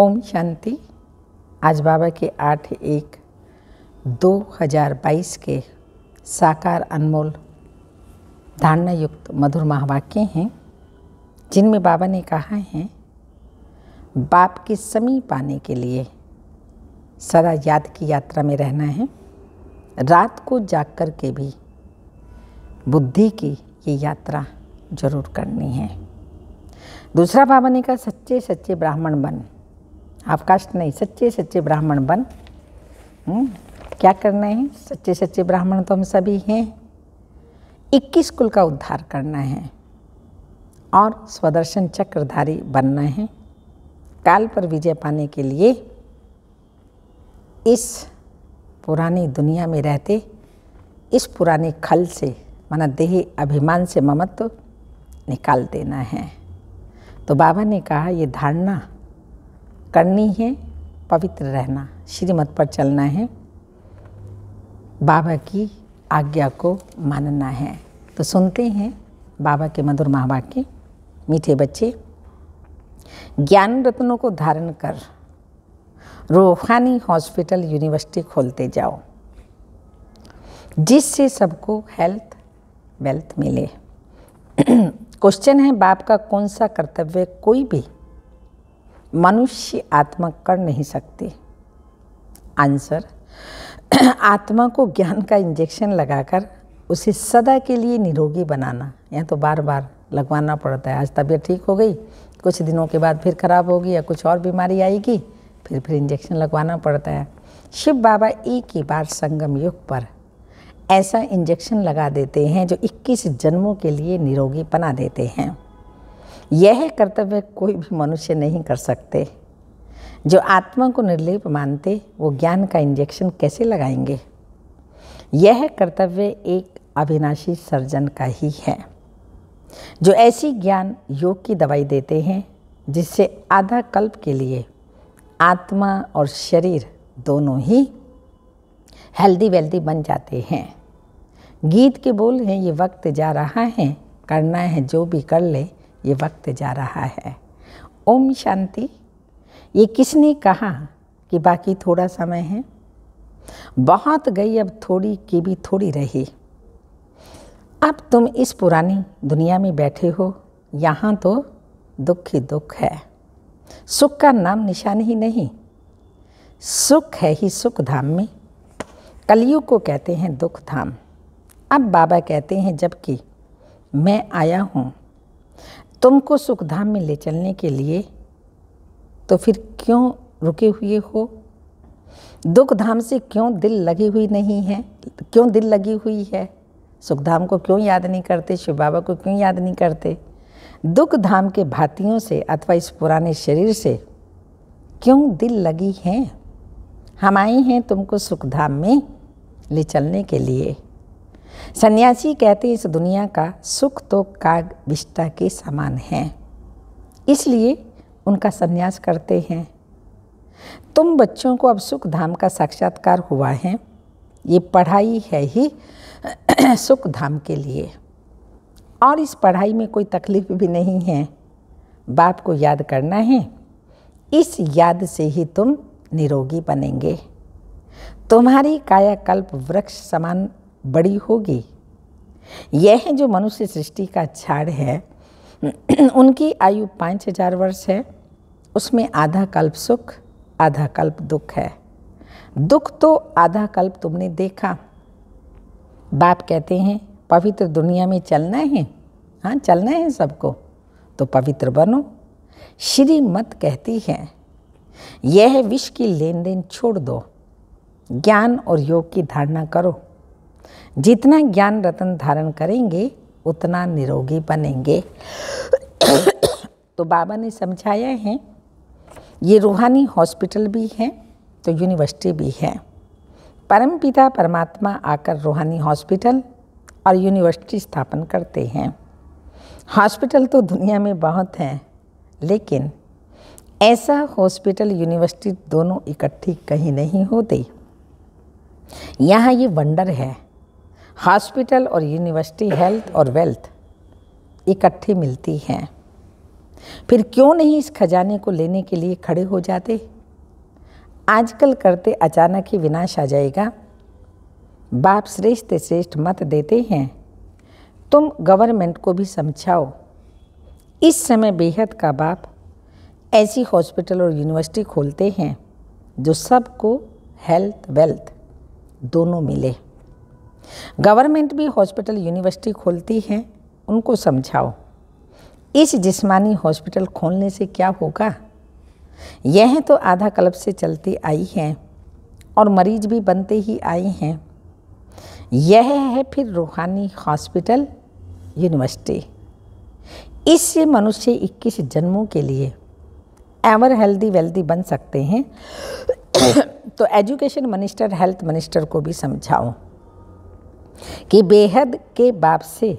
ओम शांति आज बाबा के आठ एक दो हजार बाईस के साकार अनमोल धारणा युक्त मधुर महावाक्य हैं जिनमें बाबा ने कहा है बाप के समीप पाने के लिए सदा याद की यात्रा में रहना है रात को जाग कर के भी बुद्धि की ये यात्रा जरूर करनी है दूसरा बाबा ने कहा सच्चे सच्चे ब्राह्मण बन कष्ट नहीं सच्चे सच्चे ब्राह्मण बन हुँ? हम्म, क्या करना है सच्चे सच्चे ब्राह्मण तो हम सभी हैं इक्कीस कुल का उद्धार करना है और स्वदर्शन चक्रधारी बनना है काल पर विजय पाने के लिए इस पुरानी दुनिया में रहते इस पुराने खल से माना देह अभिमान से ममत्व निकाल देना है तो बाबा ने कहा ये धारणा करनी है पवित्र रहना श्रीमत पर चलना है बाबा की आज्ञा को मानना है तो सुनते हैं बाबा के मधुर के मीठे बच्चे ज्ञान रत्नों को धारण कर रोहानी हॉस्पिटल यूनिवर्सिटी खोलते जाओ जिससे सबको हेल्थ वेल्थ मिले क्वेश्चन है बाप का कौन सा कर्तव्य कोई भी मनुष्य आत्मा कर नहीं सकते आंसर आत्मा को ज्ञान का इंजेक्शन लगाकर उसे सदा के लिए निरोगी बनाना या तो बार बार लगवाना पड़ता है आज तबीयत ठीक हो गई कुछ दिनों के बाद फिर खराब होगी या कुछ और बीमारी आएगी फिर फिर इंजेक्शन लगवाना पड़ता है शिव बाबा एक ही बार संगम युग पर ऐसा इंजेक्शन लगा देते हैं जो 21 जन्मों के लिए निरोगी बना देते हैं यह कर्तव्य कोई भी मनुष्य नहीं कर सकते जो आत्मा को निर्लिप मानते वो ज्ञान का इंजेक्शन कैसे लगाएंगे यह कर्तव्य एक अविनाशी सर्जन का ही है जो ऐसी ज्ञान योग की दवाई देते हैं जिससे आधा कल्प के लिए आत्मा और शरीर दोनों ही हेल्दी वेल्दी बन जाते हैं गीत के बोल हैं ये वक्त जा रहा है करना है जो भी कर ले ये वक्त जा रहा है ओम शांति ये किसने कहा कि बाकी थोड़ा समय है बहुत गई अब थोड़ी की भी थोड़ी रही अब तुम इस पुरानी दुनिया में बैठे हो यहाँ तो दुख ही दुख है सुख का नाम निशान ही नहीं सुख है ही सुख धाम में कलियुग को कहते हैं दुख धाम अब बाबा कहते हैं जबकि मैं आया हूँ तुमको सुखधाम में ले चलने के लिए तो फिर क्यों रुके हुए हो दुख धाम से क्यों दिल लगी हुई नहीं है क्यों दिल लगी हुई है सुखधाम को क्यों याद नहीं करते शिव बाबा को क्यों याद नहीं करते दुख धाम के भातियों से अथवा इस पुराने शरीर से क्यों दिल लगी हैं हम आई हैं तुमको सुखधाम में ले चलने के लिए सन्यासी कहते इस दुनिया का सुख तो काग विष्टा के समान है इसलिए उनका सन्यास करते हैं तुम बच्चों को अब सुख धाम का साक्षात्कार हुआ है ये पढ़ाई है ही सुख धाम के लिए और इस पढ़ाई में कोई तकलीफ भी नहीं है बाप को याद करना है इस याद से ही तुम निरोगी बनेंगे तुम्हारी कायाकल्प वृक्ष समान बड़ी होगी यह है जो मनुष्य सृष्टि का छाड़ है उनकी आयु पाँच हजार वर्ष है उसमें आधा कल्प सुख आधा कल्प दुख है दुख तो आधा कल्प तुमने देखा बाप कहते हैं पवित्र दुनिया में चलना है हाँ चलना है सबको तो पवित्र बनो श्रीमत कहती है यह विष की लेन देन छोड़ दो ज्ञान और योग की धारणा करो जितना ज्ञान रतन धारण करेंगे उतना निरोगी बनेंगे तो बाबा ने समझाया है ये रूहानी हॉस्पिटल भी है तो यूनिवर्सिटी भी है परमपिता परमात्मा आकर रूहानी हॉस्पिटल और यूनिवर्सिटी स्थापन करते हैं हॉस्पिटल तो दुनिया में बहुत हैं लेकिन ऐसा हॉस्पिटल यूनिवर्सिटी दोनों इकट्ठी कहीं नहीं होती यहाँ ये वंडर है हॉस्पिटल और यूनिवर्सिटी हेल्थ और वेल्थ इकट्ठी मिलती हैं फिर क्यों नहीं इस खजाने को लेने के लिए खड़े हो जाते आजकल करते अचानक ही विनाश आ जाएगा बाप श्रेष्ठ श्रेष्ठ मत देते हैं तुम गवर्नमेंट को भी समझाओ इस समय बेहद का बाप ऐसी हॉस्पिटल और यूनिवर्सिटी खोलते हैं जो सबको हेल्थ वेल्थ दोनों मिले गवर्नमेंट भी हॉस्पिटल यूनिवर्सिटी खोलती है उनको समझाओ इस जिस्मानी हॉस्पिटल खोलने से क्या होगा यह तो आधा क्लब से चलती आई हैं और मरीज भी बनते ही आए हैं यह है फिर रूहानी हॉस्पिटल यूनिवर्सिटी इससे मनुष्य 21 जन्मों के लिए एवर हेल्दी वेल्दी बन सकते हैं तो एजुकेशन मिनिस्टर हेल्थ मिनिस्टर को भी समझाओ कि बेहद के बाप से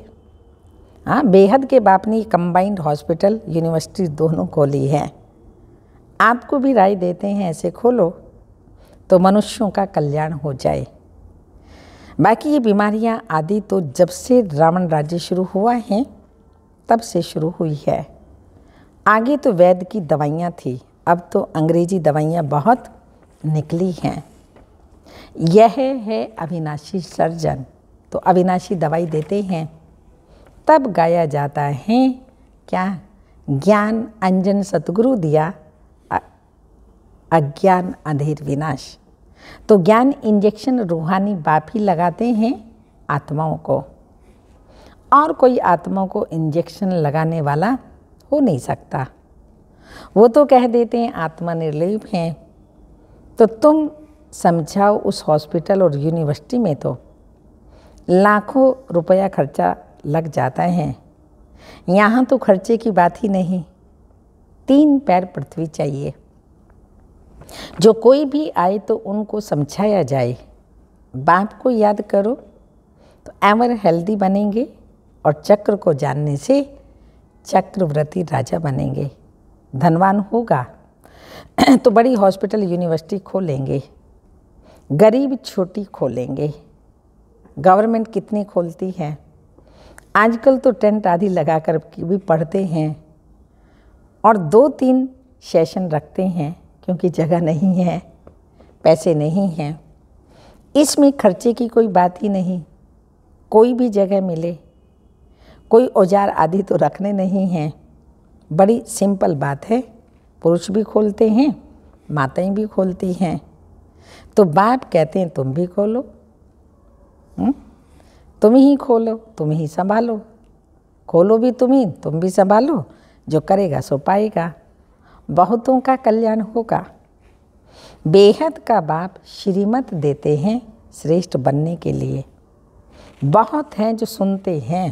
हाँ बेहद के बाप ने कंबाइंड हॉस्पिटल यूनिवर्सिटी दोनों खोली है आपको भी राय देते हैं ऐसे खोलो तो मनुष्यों का कल्याण हो जाए बाकी ये बीमारियां आदि तो जब से रावण राज्य शुरू हुआ है तब से शुरू हुई है आगे तो वैद्य की दवाइयाँ थी अब तो अंग्रेजी दवाइयाँ बहुत निकली हैं यह है अविनाशी सर्जन तो अविनाशी दवाई देते हैं तब गाया जाता है क्या ज्ञान अंजन सतगुरु दिया अज्ञान अधेर विनाश तो ज्ञान इंजेक्शन रूहानी बाप ही लगाते हैं आत्माओं को और कोई आत्माओं को इंजेक्शन लगाने वाला हो नहीं सकता वो तो कह देते हैं आत्मा निर्लेप हैं तो तुम समझाओ उस हॉस्पिटल और यूनिवर्सिटी में तो लाखों रुपया खर्चा लग जाता है यहाँ तो खर्चे की बात ही नहीं तीन पैर पृथ्वी चाहिए जो कोई भी आए तो उनको समझाया जाए बाप को याद करो तो एवर हेल्दी बनेंगे और चक्र को जानने से चक्रव्रती राजा बनेंगे धनवान होगा तो बड़ी हॉस्पिटल यूनिवर्सिटी खोलेंगे गरीब छोटी खोलेंगे गवर्नमेंट कितनी खोलती है आजकल तो टेंट आदि लगा कर भी पढ़ते हैं और दो तीन सेशन रखते हैं क्योंकि जगह नहीं है पैसे नहीं हैं इसमें खर्चे की कोई बात ही नहीं कोई भी जगह मिले कोई औजार आदि तो रखने नहीं हैं बड़ी सिंपल बात है पुरुष भी खोलते हैं माताएं भी खोलती हैं तो बाप कहते हैं तुम भी खोलो हम्म? तुम ही खोलो तुम ही संभालो खोलो भी तुम ही तुम भी संभालो जो करेगा सो पाएगा बहुतों का कल्याण होगा बेहद का बाप श्रीमत देते हैं श्रेष्ठ बनने के लिए बहुत हैं जो सुनते हैं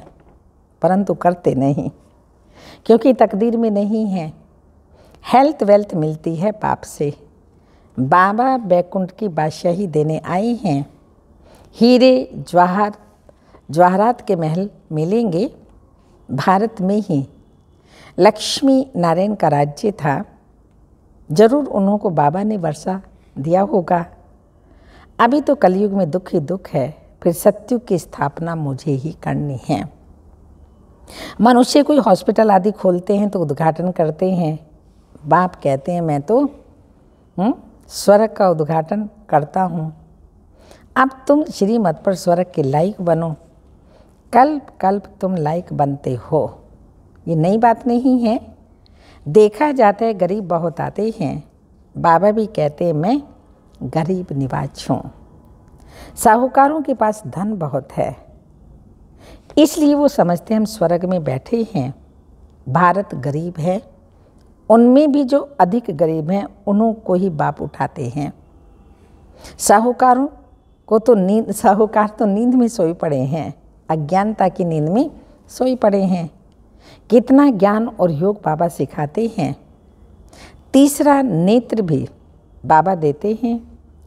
परंतु करते नहीं क्योंकि तकदीर में नहीं है हेल्थ वेल्थ मिलती है बाप से बाबा बैकुंठ की बादशाही देने आए हैं हीरे जवाहर जवाहरात के महल मिलेंगे भारत में ही लक्ष्मी नारायण का राज्य था ज़रूर उन्हों को बाबा ने वर्षा दिया होगा अभी तो कलयुग में दुख ही दुख है फिर सत्युग की स्थापना मुझे ही करनी है मनुष्य कोई हॉस्पिटल आदि खोलते हैं तो उद्घाटन करते हैं बाप कहते हैं मैं तो हुँ? हम्म, स्वर्ग का उद्घाटन करता हूँ अब तुम श्रीमत पर स्वर्ग के लायक बनो कल्प कल्प तुम लायक बनते हो ये नई बात नहीं है देखा जाता है गरीब बहुत आते हैं बाबा भी कहते हैं मैं गरीब निवास हूँ साहूकारों के पास धन बहुत है इसलिए वो समझते हैं हम स्वर्ग में बैठे हैं भारत गरीब है उनमें भी जो अधिक गरीब हैं उन्हों को ही बाप उठाते हैं साहूकारों को तो नींद साहूकार तो नींद में सोए पड़े हैं अज्ञानता की नींद में सोए पड़े हैं कितना ज्ञान और योग बाबा सिखाते हैं तीसरा नेत्र भी बाबा देते हैं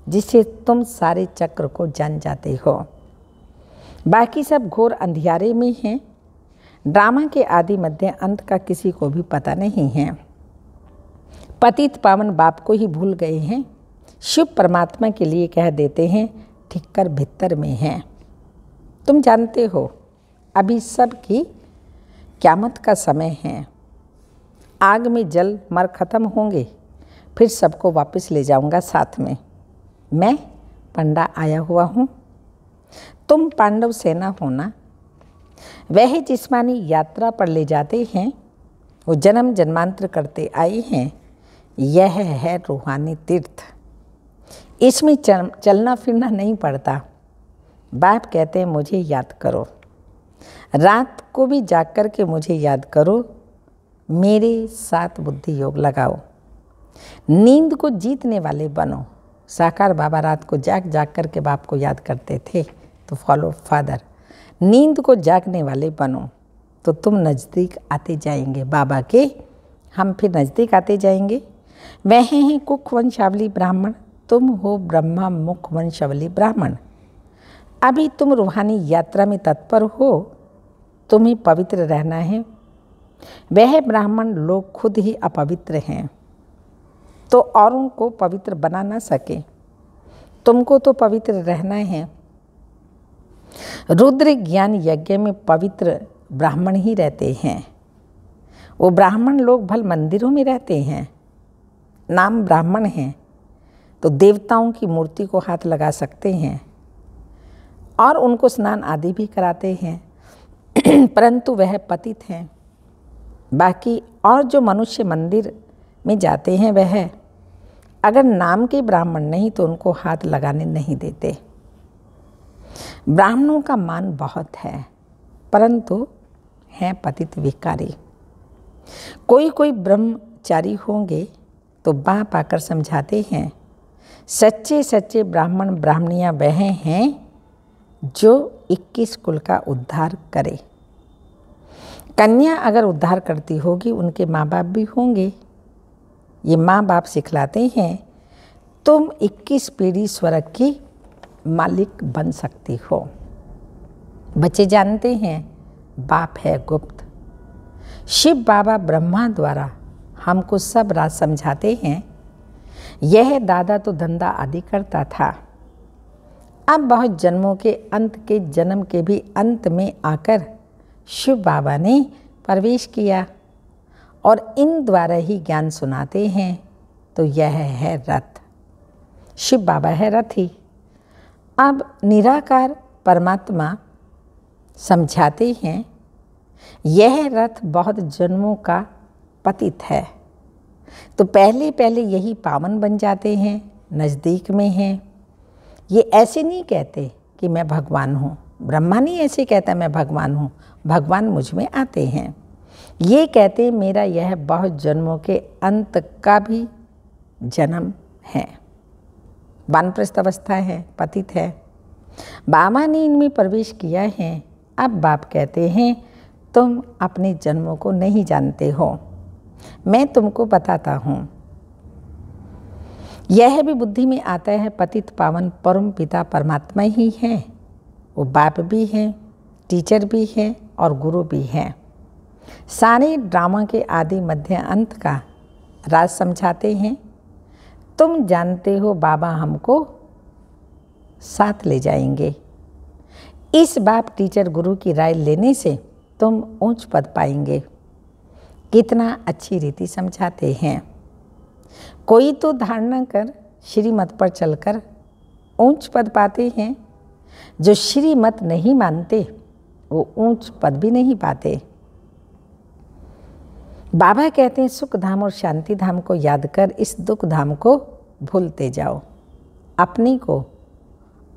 जिससे तुम सारे चक्र को जान जाते हो बाकी सब घोर अंधियारे में हैं ड्रामा के आदि मध्य अंत का किसी को भी पता नहीं है पतित पावन बाप को ही भूल गए हैं शिव परमात्मा के लिए कह देते हैं ठिककर भीतर में हैं तुम जानते हो अभी सब की क्यामत का समय है आग में जल मर ख़त्म होंगे फिर सबको वापस ले जाऊंगा साथ में मैं पंडा आया हुआ हूँ तुम पांडव सेना होना वह जिस्मानी यात्रा पर ले जाते हैं वो जन्म जन्मांतर करते आए हैं यह है रूहानी तीर्थ इसमें चल, चलना फिरना नहीं पड़ता बाप कहते हैं मुझे याद करो रात को भी जाग कर के मुझे याद करो मेरे साथ बुद्धि योग लगाओ नींद को जीतने वाले बनो साकार बाबा रात को जाग जाग कर के बाप को याद करते थे तो फॉलो फादर नींद को जागने वाले बनो तो तुम नज़दीक आते जाएंगे बाबा के हम फिर नज़दीक आते जाएंगे वह हैं कुक वंशावली ब्राह्मण तुम हो ब्रह्मा मुख वंशवली ब्राह्मण अभी तुम रूहानी यात्रा में तत्पर हो तुम्हें पवित्र रहना है वह ब्राह्मण लोग खुद ही अपवित्र हैं तो औरों को पवित्र बना ना सके तुमको तो पवित्र रहना है रुद्र ज्ञान यज्ञ में पवित्र ब्राह्मण ही रहते हैं वो ब्राह्मण लोग भल मंदिरों में रहते हैं नाम ब्राह्मण हैं तो देवताओं की मूर्ति को हाथ लगा सकते हैं और उनको स्नान आदि भी कराते हैं परंतु वह पतित हैं बाकी और जो मनुष्य मंदिर में जाते हैं वह अगर नाम के ब्राह्मण नहीं तो उनको हाथ लगाने नहीं देते ब्राह्मणों का मान बहुत है परंतु हैं पतित विकारी कोई कोई ब्रह्मचारी होंगे तो बाँ आकर समझाते हैं सच्चे सच्चे ब्राह्मण ब्राह्मणियाँ वह हैं जो 21 कुल का उद्धार करे कन्या अगर उद्धार करती होगी उनके माँ बाप भी होंगे ये माँ बाप सिखलाते हैं तुम 21 पीढ़ी स्वर्ग की मालिक बन सकती हो बच्चे जानते हैं बाप है गुप्त शिव बाबा ब्रह्मा द्वारा हमको सब राज समझाते हैं यह दादा तो धंधा आदि करता था अब बहुत जन्मों के अंत के जन्म के भी अंत में आकर शिव बाबा ने प्रवेश किया और इन द्वारा ही ज्ञान सुनाते हैं तो यह है रथ शिव बाबा है रथी अब निराकार परमात्मा समझाते हैं यह रथ बहुत जन्मों का पतित है तो पहले पहले यही पावन बन जाते हैं नज़दीक में हैं ये ऐसे नहीं कहते कि मैं भगवान हूँ ब्रह्मा नहीं ऐसे कहता मैं भगवान हूँ भगवान मुझ में आते हैं ये कहते मेरा यह बहुत जन्मों के अंत का भी जन्म है वानप्रस्थ अवस्था है पतित है बाबा ने इनमें प्रवेश किया है अब बाप कहते हैं तुम अपने जन्मों को नहीं जानते हो मैं तुमको बताता हूँ यह भी बुद्धि में आता है पतित पावन परम पिता परमात्मा ही हैं वो बाप भी हैं टीचर भी हैं और गुरु भी हैं सारे ड्रामा के आदि मध्य अंत का राज समझाते हैं तुम जानते हो बाबा हमको साथ ले जाएंगे इस बाप टीचर गुरु की राय लेने से तुम ऊंच पद पाएंगे कितना अच्छी रीति समझाते हैं कोई तो धारणा कर श्रीमत पर चलकर ऊंच पद पाते हैं जो श्रीमत नहीं मानते वो ऊंच पद भी नहीं पाते बाबा कहते हैं सुख धाम और शांति धाम को याद कर इस दुख धाम को भूलते जाओ अपनी को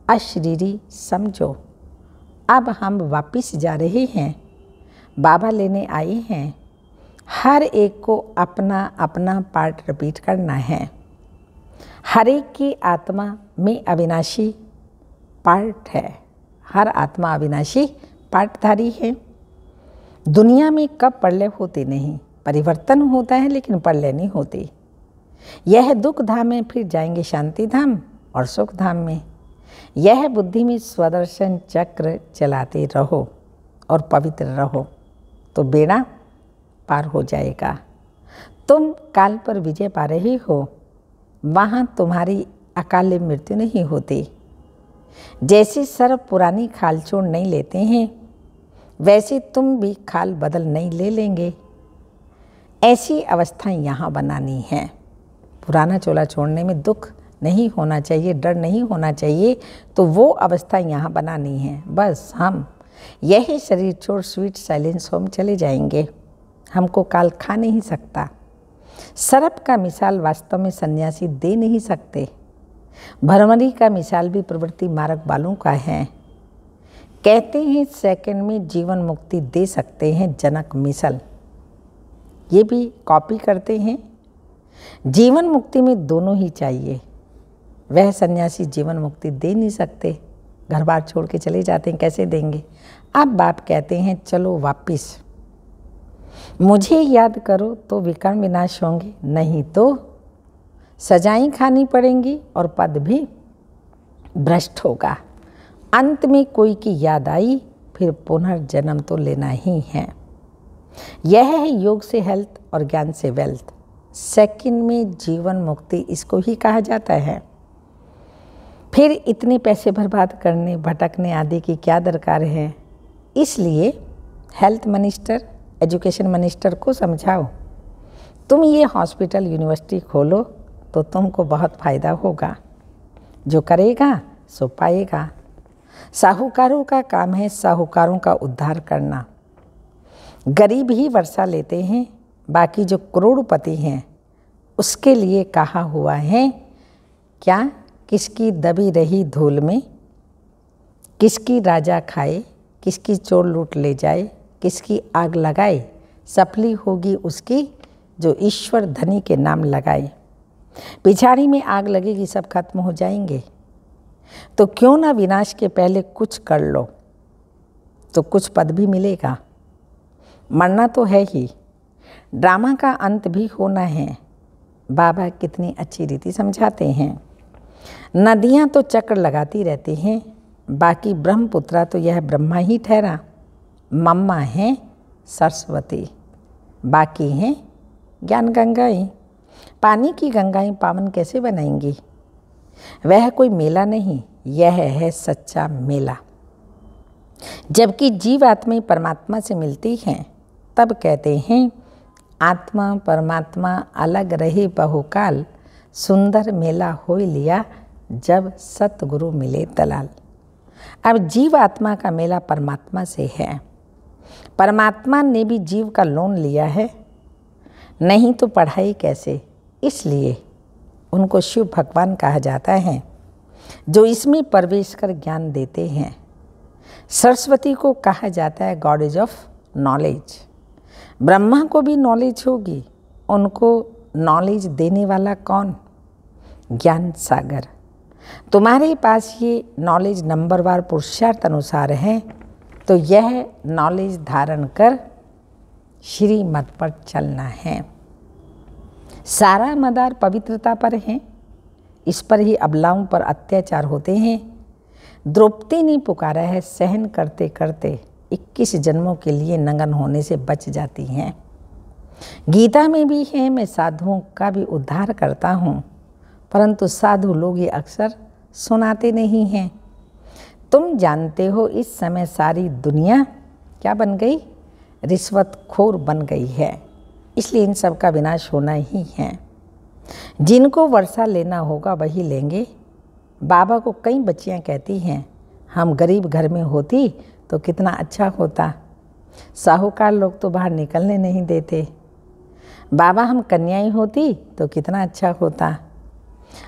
अशरीरी समझो अब हम वापिस जा रहे हैं बाबा लेने आए हैं हर एक को अपना अपना पार्ट रिपीट करना है हर एक की आत्मा में अविनाशी पार्ट है हर आत्मा अविनाशी पार्टधारी है दुनिया में कब प्रलय होते नहीं परिवर्तन होता है लेकिन प्रलय नहीं होते यह दुख धाम में फिर जाएंगे शांति धाम और सुख धाम में यह बुद्धि में स्वदर्शन चक्र चलाते रहो और पवित्र रहो तो बेड़ा पार हो जाएगा तुम काल पर विजय पा रहे हो वहाँ तुम्हारी अकाल मृत्यु नहीं होती जैसी सर्व पुरानी खाल छोड़ नहीं लेते हैं वैसे तुम भी खाल बदल नहीं ले लेंगे ऐसी अवस्था यहाँ बनानी है पुराना चोला छोड़ने में दुख नहीं होना चाहिए डर नहीं होना चाहिए तो वो अवस्था यहाँ बनानी है बस हम यही शरीर छोड़ स्वीट साइलेंस होम चले जाएंगे हमको काल खा नहीं सकता सरप का मिसाल वास्तव में सन्यासी दे नहीं सकते भरमरी का मिसाल भी प्रवृत्ति मारक बालों का है कहते हैं सेकंड में जीवन मुक्ति दे सकते हैं जनक मिसल ये भी कॉपी करते हैं जीवन मुक्ति में दोनों ही चाहिए वह सन्यासी जीवन मुक्ति दे नहीं सकते घर बार छोड़ के चले जाते हैं कैसे देंगे अब बाप कहते हैं चलो वापिस मुझे याद करो तो विकर्ण विनाश होंगे नहीं तो सजाएं खानी पड़ेंगी और पद भी भ्रष्ट होगा अंत में कोई की याद आई फिर पुनर्जन्म तो लेना ही है यह है योग से हेल्थ और ज्ञान से वेल्थ सेकंड में जीवन मुक्ति इसको ही कहा जाता है फिर इतने पैसे बर्बाद करने भटकने आदि की क्या दरकार है इसलिए हेल्थ मिनिस्टर एजुकेशन मिनिस्टर को समझाओ तुम ये हॉस्पिटल यूनिवर्सिटी खोलो तो तुमको बहुत फ़ायदा होगा जो करेगा सो पाएगा साहूकारों का काम है साहूकारों का उद्धार करना गरीब ही वर्षा लेते हैं बाकी जो करोड़पति हैं उसके लिए कहा हुआ है क्या किसकी दबी रही धूल में किसकी राजा खाए किसकी चोर लूट ले जाए किसकी आग लगाए सफली होगी उसकी जो ईश्वर धनी के नाम लगाए पिछाड़ी में आग लगेगी सब खत्म हो जाएंगे तो क्यों ना विनाश के पहले कुछ कर लो तो कुछ पद भी मिलेगा मरना तो है ही ड्रामा का अंत भी होना है बाबा कितनी अच्छी रीति समझाते हैं नदियाँ तो चक्र लगाती रहती हैं बाकी ब्रह्मपुत्रा तो यह ब्रह्मा ही ठहरा मम्मा हैं सरस्वती बाकी हैं ज्ञान गंगाएं पानी की गंगाएं पावन कैसे बनाएंगी वह कोई मेला नहीं यह है सच्चा मेला जबकि जीव आत्माएं परमात्मा से मिलती हैं तब कहते हैं आत्मा परमात्मा अलग रहे बहुकाल सुंदर मेला हो लिया जब सतगुरु मिले दलाल अब जीव आत्मा का मेला परमात्मा से है परमात्मा ने भी जीव का लोन लिया है नहीं तो पढ़ाई कैसे इसलिए उनको शिव भगवान कहा जाता है जो इसमें प्रवेश कर ज्ञान देते हैं सरस्वती को कहा जाता है गॉडेज ऑफ नॉलेज ब्रह्मा को भी नॉलेज होगी उनको नॉलेज देने वाला कौन ज्ञान सागर तुम्हारे पास ये नॉलेज नंबरवार पुरुषार्थ अनुसार है तो यह नॉलेज धारण कर श्रीमत पर चलना है सारा मदार पवित्रता पर है इस पर ही अबलाओं पर अत्याचार होते हैं द्रौपदी ने पुकारा है सहन करते करते 21 जन्मों के लिए नंगन होने से बच जाती हैं गीता में भी है मैं साधुओं का भी उद्धार करता हूँ परंतु साधु लोग ये अक्सर सुनाते नहीं हैं तुम जानते हो इस समय सारी दुनिया क्या बन गई रिश्वतखोर बन गई है इसलिए इन सब का विनाश होना ही है जिनको वर्षा लेना होगा वही लेंगे बाबा को कई बच्चियां कहती हैं हम गरीब घर में होती तो कितना अच्छा होता साहूकार लोग तो बाहर निकलने नहीं देते बाबा हम कन्याएं होती तो कितना अच्छा होता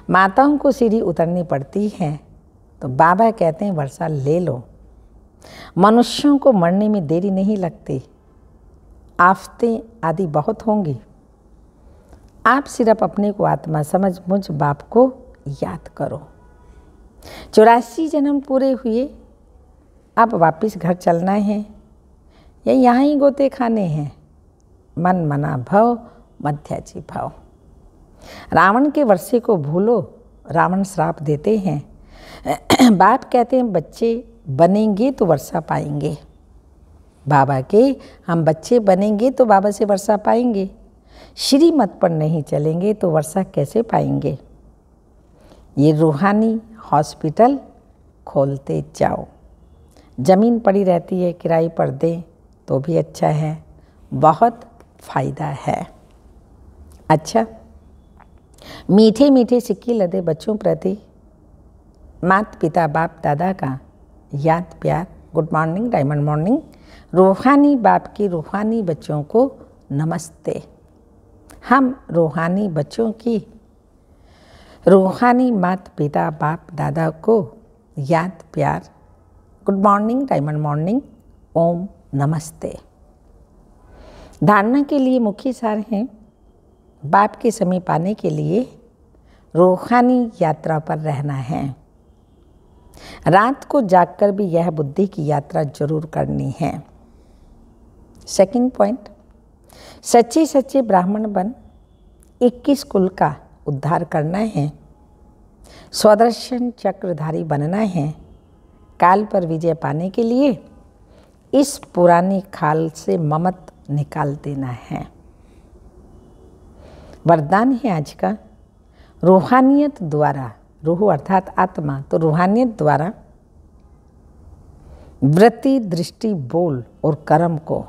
माताओं को सीढ़ी उतरनी पड़ती है तो बाबा कहते हैं वर्षा ले लो मनुष्यों को मरने में देरी नहीं लगती आफतें आदि बहुत होंगी आप सिर्फ अपने को आत्मा समझ मुझ बाप को याद करो चौरासी जन्म पूरे हुए अब वापस घर चलना है या यहाँ ही गोते खाने हैं मन मना भव मध्याची भव रावण के वर्षे को भूलो रावण श्राप देते हैं बाप कहते हैं बच्चे बनेंगे तो वर्षा पाएंगे बाबा के हम बच्चे बनेंगे तो बाबा से वर्षा पाएंगे श्रीमत पर नहीं चलेंगे तो वर्षा कैसे पाएंगे ये रूहानी हॉस्पिटल खोलते जाओ ज़मीन पड़ी रहती है किराए पर दें तो भी अच्छा है बहुत फ़ायदा है अच्छा मीठे मीठे सिक्के लदे बच्चों प्रति मात पिता बाप दादा का याद प्यार गुड मॉर्निंग डायमंड मॉर्निंग रूहानी बाप की रूहानी बच्चों को नमस्ते हम रूहानी बच्चों की रूहानी मात पिता बाप दादा को याद प्यार गुड मॉर्निंग डायमंड मॉर्निंग ओम नमस्ते धारणा के लिए मुख्य सार हैं बाप के समीप आने के लिए रूहानी यात्रा पर रहना है रात को जागकर भी यह बुद्धि की यात्रा जरूर करनी है सेकंड पॉइंट सच्ची सच्ची ब्राह्मण बन 21 कुल का उद्धार करना है स्वदर्शन चक्रधारी बनना है काल पर विजय पाने के लिए इस पुरानी खाल से ममत निकाल देना है वरदान है आज का रूहानियत द्वारा रूह अर्थात आत्मा तो रूहानियत द्वारा वृत्ति दृष्टि बोल और कर्म को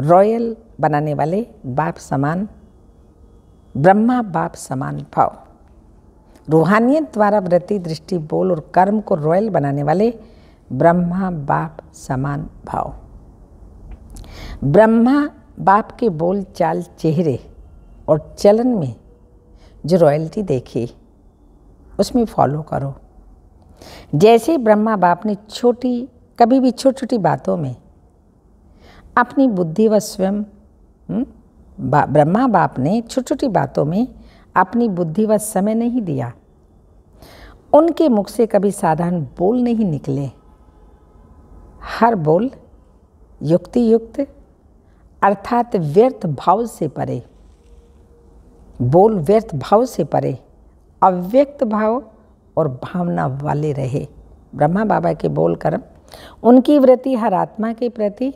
रॉयल बनाने वाले बाप समान ब्रह्मा बाप समान भाव रूहानियत द्वारा वृत्ति दृष्टि बोल और कर्म को रॉयल बनाने वाले ब्रह्मा बाप समान भाव ब्रह्मा बाप के बोल चाल चेहरे और चलन में जो रॉयल्टी देखी उसमें फॉलो करो जैसे ब्रह्मा बाप ने छोटी कभी भी छोटी छोटी बातों में अपनी बुद्धि व स्वयं हम्म, ब्रह्मा बाप ने छोटी छोटी बातों में अपनी बुद्धि व समय नहीं दिया उनके मुख से कभी साधारण बोल नहीं निकले हर बोल युक्ति युक्त अर्थात व्यर्थ भाव से परे बोल व्यर्थ भाव से परे अव्यक्त भाव और भावना वाले रहे ब्रह्मा बाबा के बोल कर उनकी वृत्ति हर आत्मा के प्रति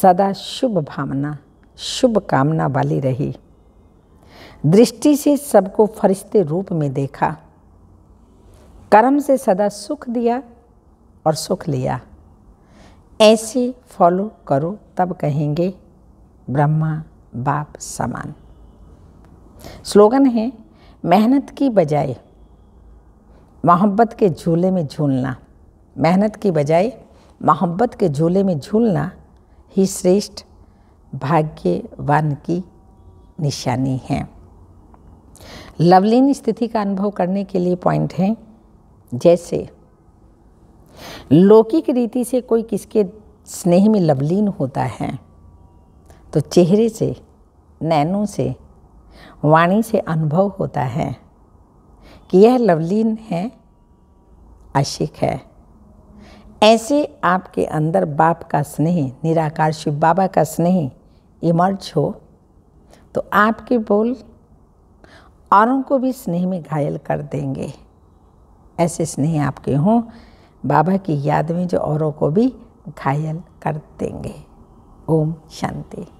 सदा शुभ भावना शुभ कामना वाली रही दृष्टि से सबको फरिश्ते रूप में देखा कर्म से सदा सुख दिया और सुख लिया ऐसे फॉलो करो तब कहेंगे ब्रह्मा बाप समान स्लोगन है मेहनत की बजाय मोहब्बत के झूले में झूलना मेहनत की बजाय मोहब्बत के झूले में झूलना ही श्रेष्ठ भाग्यवान की निशानी है लवलीन स्थिति का अनुभव करने के लिए पॉइंट हैं जैसे लौकिक रीति से कोई किसके स्नेह में लवलीन होता है तो चेहरे से नैनों से वाणी से अनुभव होता है कि यह लवलीन है आशिक है ऐसे आपके अंदर बाप का स्नेह निराकार शिव बाबा का स्नेह इमर्ज हो तो आपके बोल औरों को भी स्नेह में घायल कर देंगे ऐसे स्नेह आपके हों बाबा की याद में जो औरों को भी घायल कर देंगे ओम शांति